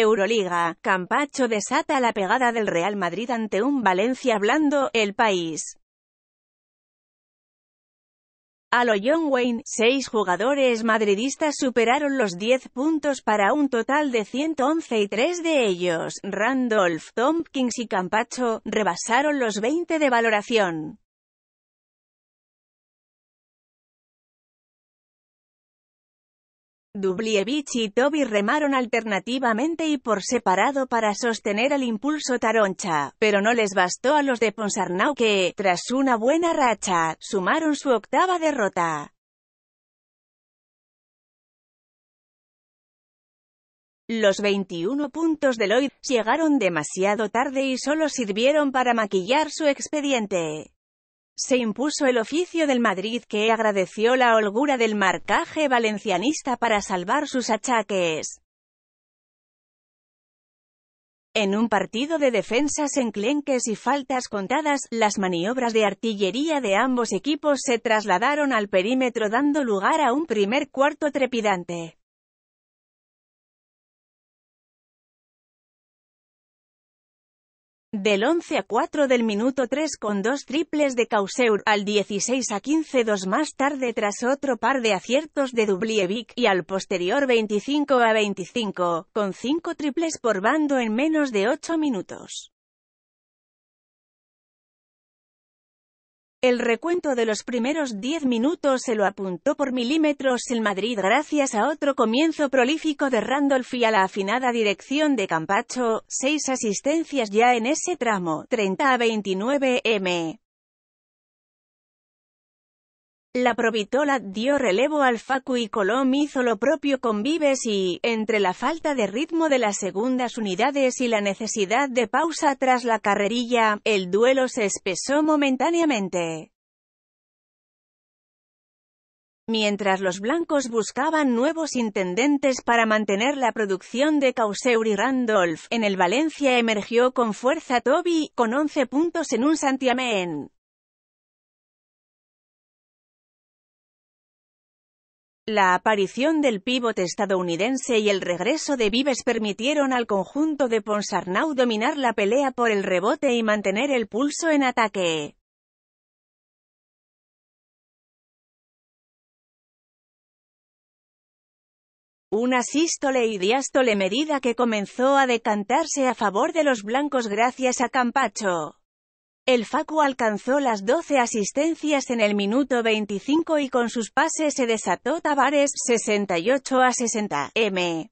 Euroliga, Campacho desata la pegada del Real Madrid ante un Valencia blando, el país. A lo John Wayne, seis jugadores madridistas superaron los 10 puntos para un total de 111 y tres de ellos, Randolph, Tompkins y Campacho, rebasaron los 20 de valoración. Dublievich y Toby remaron alternativamente y por separado para sostener el impulso taroncha, pero no les bastó a los de Ponsarnau que, tras una buena racha, sumaron su octava derrota. Los 21 puntos de Lloyd llegaron demasiado tarde y solo sirvieron para maquillar su expediente se impuso el oficio del Madrid que agradeció la holgura del marcaje valencianista para salvar sus achaques. En un partido de defensas enclenques y faltas contadas, las maniobras de artillería de ambos equipos se trasladaron al perímetro dando lugar a un primer cuarto trepidante. Del 11 a 4 del minuto 3 con dos triples de Causeur, al 16 a 15 dos más tarde tras otro par de aciertos de Dublievic, y al posterior 25 a 25, con 5 triples por bando en menos de 8 minutos. El recuento de los primeros 10 minutos se lo apuntó por milímetros el Madrid gracias a otro comienzo prolífico de Randolph y a la afinada dirección de Campacho, seis asistencias ya en ese tramo, 30 a 29 m. La Provitola dio relevo al Facu y Colom hizo lo propio con Vives y, entre la falta de ritmo de las segundas unidades y la necesidad de pausa tras la carrerilla, el duelo se espesó momentáneamente. Mientras los blancos buscaban nuevos intendentes para mantener la producción de Causeur y Randolph, en el Valencia emergió con fuerza Toby, con 11 puntos en un santiamén. La aparición del pívot estadounidense y el regreso de Vives permitieron al conjunto de Ponsarnau dominar la pelea por el rebote y mantener el pulso en ataque. Una sístole y diástole medida que comenzó a decantarse a favor de los blancos gracias a Campacho. El Facu alcanzó las 12 asistencias en el minuto 25 y con sus pases se desató Tavares 68 a 60 m.